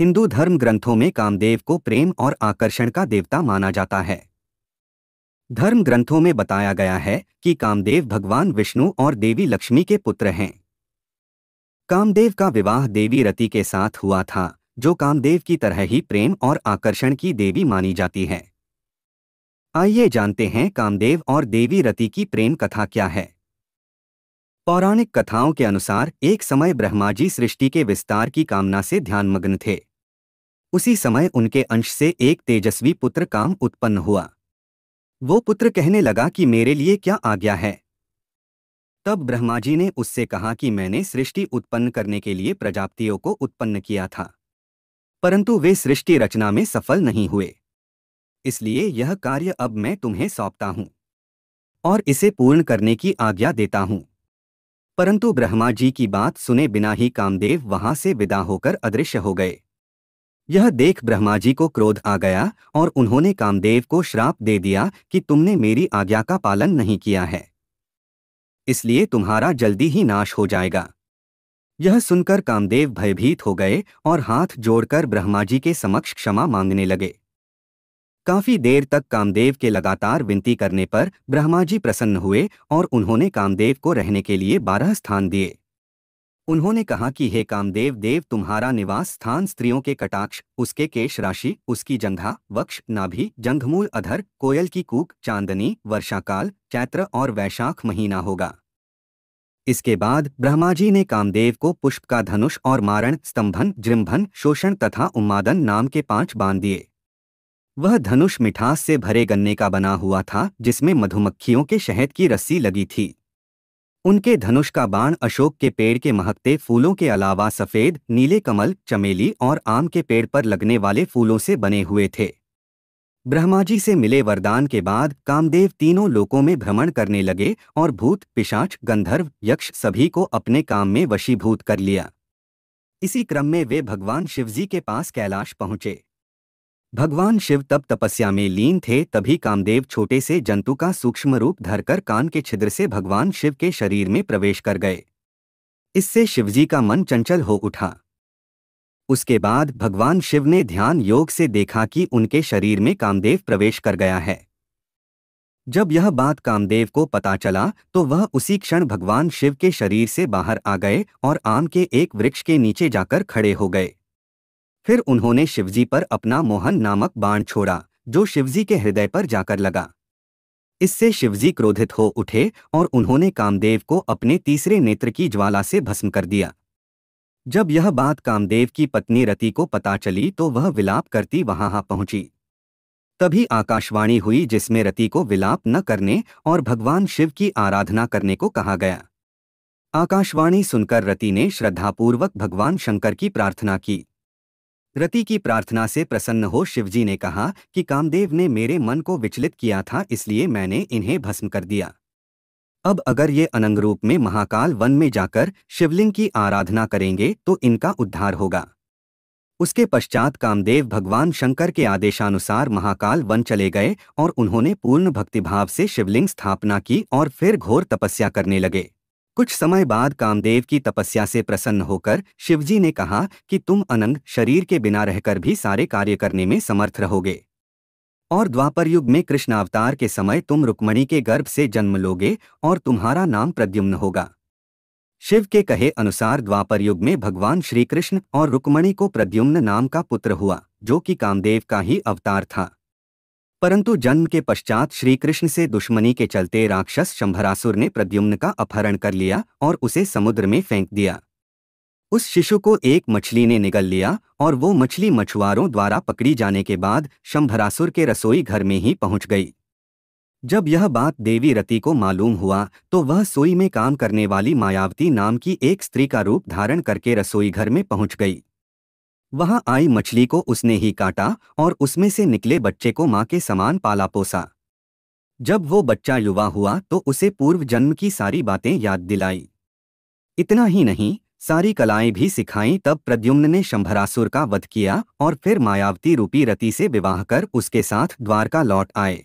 हिंदू धर्म ग्रंथों में कामदेव को प्रेम और आकर्षण का देवता माना जाता है धर्म ग्रंथों में बताया गया है कि कामदेव भगवान विष्णु और देवी लक्ष्मी के पुत्र हैं कामदेव का विवाह देवी रति के साथ हुआ था जो कामदेव की तरह ही प्रेम और आकर्षण की देवी मानी जाती है आइए जानते हैं कामदेव और देवी रति की प्रेम कथा क्या है पौराणिक कथाओं के अनुसार एक समय ब्रह्मा जी सृष्टि के विस्तार की कामना से ध्यानमग्न थे उसी समय उनके अंश से एक तेजस्वी पुत्र काम उत्पन्न हुआ वो पुत्र कहने लगा कि मेरे लिए क्या आज्ञा है तब ब्रह्मा जी ने उससे कहा कि मैंने सृष्टि उत्पन्न करने के लिए प्रजाप्तियों को उत्पन्न किया था परंतु वे सृष्टि रचना में सफल नहीं हुए इसलिए यह कार्य अब मैं तुम्हें सौंपता हूं और इसे पूर्ण करने की आज्ञा देता हूं परंतु ब्रह्मा जी की बात सुने बिना ही कामदेव वहां से विदा होकर अदृश्य हो गए यह देख ब्रह्मा जी को क्रोध आ गया और उन्होंने कामदेव को श्राप दे दिया कि तुमने मेरी आज्ञा का पालन नहीं किया है इसलिए तुम्हारा जल्दी ही नाश हो जाएगा यह सुनकर कामदेव भयभीत हो गए और हाथ जोड़कर ब्रह्मा जी के समक्ष क्षमा मांगने लगे काफी देर तक कामदेव के लगातार विनती करने पर ब्रह्मा जी प्रसन्न हुए और उन्होंने कामदेव को रहने के लिए बारह स्थान दिए उन्होंने कहा कि हे कामदेव देव तुम्हारा निवास स्थान स्त्रियों के कटाक्ष उसके केश राशि उसकी जंघा वक्ष नाभि जंघमूल अधर कोयल की कूक चांदनी वर्षाकाल चैत्र और वैशाख महीना होगा इसके बाद ब्रह्मा जी ने कामदेव को पुष्प का धनुष और मारण स्तंभन जृंभन शोषण तथा उन्मादन नाम के पांच बांध दिए वह धनुष मिठास से भरे गन्ने का बना हुआ था जिसमें मधुमक्खियों के शहद की रस्सी लगी थी उनके धनुष का बाण अशोक के पेड़ के महकते फूलों के अलावा सफेद नीले कमल चमेली और आम के पेड़ पर लगने वाले फूलों से बने हुए थे ब्रह्मा जी से मिले वरदान के बाद कामदेव तीनों लोकों में भ्रमण करने लगे और भूत पिशाच गंधर्व यक्ष सभी को अपने काम में वशीभूत कर लिया इसी क्रम में वे भगवान शिवजी के पास कैलाश पहुंचे भगवान शिव तब तपस्या में लीन थे तभी कामदेव छोटे से जंतु का सूक्ष्म रूप धरकर कान के छिद्र से भगवान शिव के शरीर में प्रवेश कर गए इससे शिवजी का मन चंचल हो उठा उसके बाद भगवान शिव ने ध्यान योग से देखा कि उनके शरीर में कामदेव प्रवेश कर गया है जब यह बात कामदेव को पता चला तो वह उसी क्षण भगवान शिव के शरीर से बाहर आ गए और आम के एक वृक्ष के नीचे जाकर खड़े हो गए फिर उन्होंने शिवजी पर अपना मोहन नामक बाण छोड़ा जो शिवजी के हृदय पर जाकर लगा इससे शिवजी क्रोधित हो उठे और उन्होंने कामदेव को अपने तीसरे नेत्र की ज्वाला से भस्म कर दिया जब यह बात कामदेव की पत्नी रति को पता चली तो वह विलाप करती वहां पहुंची तभी आकाशवाणी हुई जिसमें रति को विलाप न करने और भगवान शिव की आराधना करने को कहा गया आकाशवाणी सुनकर रति ने श्रद्धापूर्वक भगवान शंकर की प्रार्थना की रति की प्रार्थना से प्रसन्न हो शिवजी ने कहा कि कामदेव ने मेरे मन को विचलित किया था इसलिए मैंने इन्हें भस्म कर दिया अब अगर ये अनंग रूप में महाकाल वन में जाकर शिवलिंग की आराधना करेंगे तो इनका उद्धार होगा उसके पश्चात कामदेव भगवान शंकर के आदेशानुसार महाकाल वन चले गए और उन्होंने पूर्ण भक्तिभाव से शिवलिंग स्थापना की और फिर घोर तपस्या करने लगे कुछ समय बाद कामदेव की तपस्या से प्रसन्न होकर शिवजी ने कहा कि तुम अनंग शरीर के बिना रहकर भी सारे कार्य करने में समर्थ रहोगे और द्वापर युग में कृष्णावतार के समय तुम रुक्मणी के गर्भ से जन्म लोगे और तुम्हारा नाम प्रद्युम्न होगा शिव के कहे अनुसार द्वापर युग में भगवान श्रीकृष्ण और रुक्मणी को प्रद्युम्न नाम का पुत्र हुआ जो कि कामदेव का ही अवतार था परंतु जन्म के पश्चात श्रीकृष्ण से दुश्मनी के चलते राक्षस शंभरासुर ने प्रद्युम्न का अपहरण कर लिया और उसे समुद्र में फेंक दिया उस शिशु को एक मछली ने निगल लिया और वो मछली मछुआरों द्वारा पकड़ी जाने के बाद शंभरासुर के रसोई घर में ही पहुंच गई जब यह बात देवी रति को मालूम हुआ तो वह सोई में काम करने वाली मायावती नाम की एक स्त्री का रूप धारण करके रसोई घर में पहुंच गई वहां आई मछली को उसने ही काटा और उसमें से निकले बच्चे को माँ के समान पाला पोसा जब वो बच्चा युवा हुआ तो उसे पूर्व जन्म की सारी बातें याद दिलाई इतना ही नहीं सारी कलाएं भी सिखाई तब प्रद्युम्न ने शंभरासुर का वध किया और फिर मायावती रूपी रति से विवाह कर उसके साथ द्वारका लौट आए